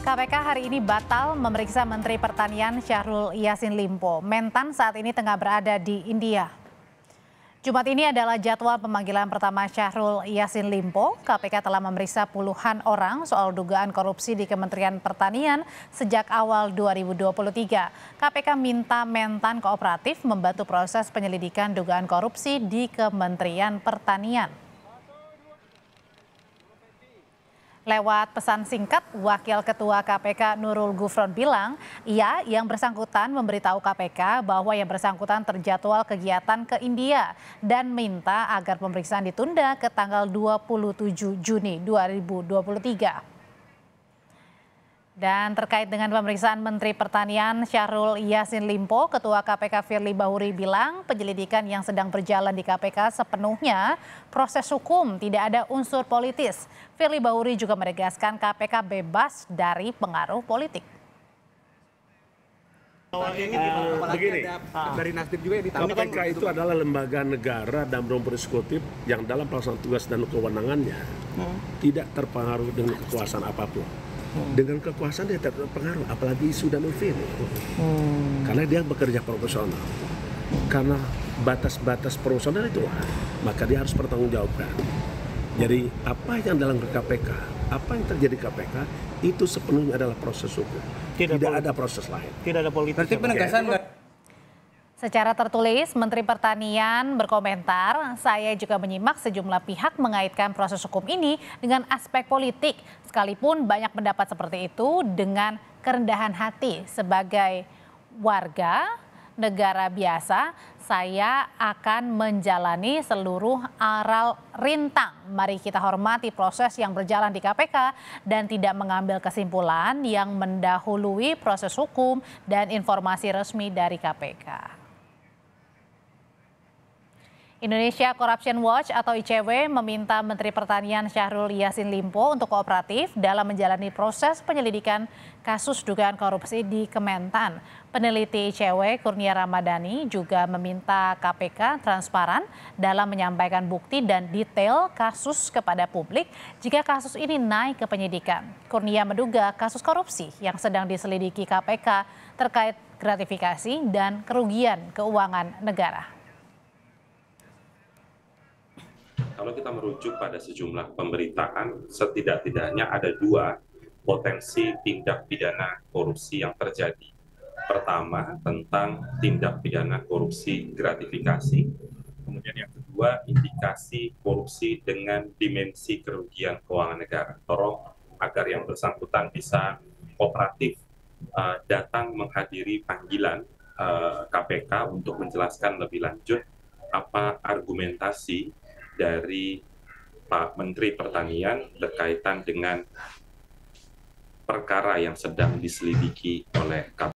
KPK hari ini batal memeriksa Menteri Pertanian Syahrul Yasin Limpo. Mentan saat ini tengah berada di India. Jumat ini adalah jadwal pemanggilan pertama Syahrul Yasin Limpo. KPK telah memeriksa puluhan orang soal dugaan korupsi di Kementerian Pertanian sejak awal 2023. KPK minta Mentan kooperatif membantu proses penyelidikan dugaan korupsi di Kementerian Pertanian. Lewat pesan singkat, Wakil Ketua KPK Nurul Gufron bilang, ia yang bersangkutan memberitahu KPK bahwa yang bersangkutan terjadwal kegiatan ke India dan minta agar pemeriksaan ditunda ke tanggal 27 Juni 2023. Dan terkait dengan pemeriksaan Menteri Pertanian Syahrul Yasin Limpo, Ketua KPK Firly Bahuri bilang penyelidikan yang sedang berjalan di KPK sepenuhnya proses hukum, tidak ada unsur politis. Firly Bahuri juga menegaskan KPK bebas dari pengaruh politik uh, begini, ah. dari Nasdem juga yang ditawar. KPK kan, itu adalah lembaga negara dan rumpun eksekutif yang dalam pelaksanaan tugas dan kewenangannya hmm. tidak terpengaruh dengan kekuasaan apapun. Hmm. Dengan kekuasaan dia terpengaruh, apalagi isu dan ufir. Hmm. Karena dia bekerja profesional. Karena batas-batas profesional itu, maka dia harus pertanggungjawabkan. Jadi apa yang dalam KPK, apa yang terjadi KPK itu sepenuhnya adalah proses hukum tidak, tidak ada proses lain. Tidak ada politik. Berarti penegasan okay. Secara tertulis, Menteri Pertanian berkomentar, saya juga menyimak sejumlah pihak mengaitkan proses hukum ini dengan aspek politik, sekalipun banyak pendapat seperti itu dengan kerendahan hati sebagai warga negara biasa, saya akan menjalani seluruh aral rintang. Mari kita hormati proses yang berjalan di KPK dan tidak mengambil kesimpulan yang mendahului proses hukum dan informasi resmi dari KPK. Indonesia Corruption Watch atau ICW meminta Menteri Pertanian Syahrul Yasin Limpo untuk kooperatif dalam menjalani proses penyelidikan kasus dugaan korupsi di Kementan. Peneliti ICW Kurnia Ramadhani juga meminta KPK transparan dalam menyampaikan bukti dan detail kasus kepada publik jika kasus ini naik ke penyidikan. Kurnia menduga kasus korupsi yang sedang diselidiki KPK terkait gratifikasi dan kerugian keuangan negara. kalau kita merujuk pada sejumlah pemberitaan, setidak-tidaknya ada dua potensi tindak pidana korupsi yang terjadi. Pertama, tentang tindak pidana korupsi gratifikasi. Kemudian yang kedua, indikasi korupsi dengan dimensi kerugian keuangan negara. Tolong agar yang bersangkutan bisa operatif uh, eh, datang menghadiri panggilan uh, eh, KPK untuk menjelaskan lebih lanjut apa argumentasi dari Pak Menteri Pertanian berkaitan dengan perkara yang sedang diselidiki oleh KPK.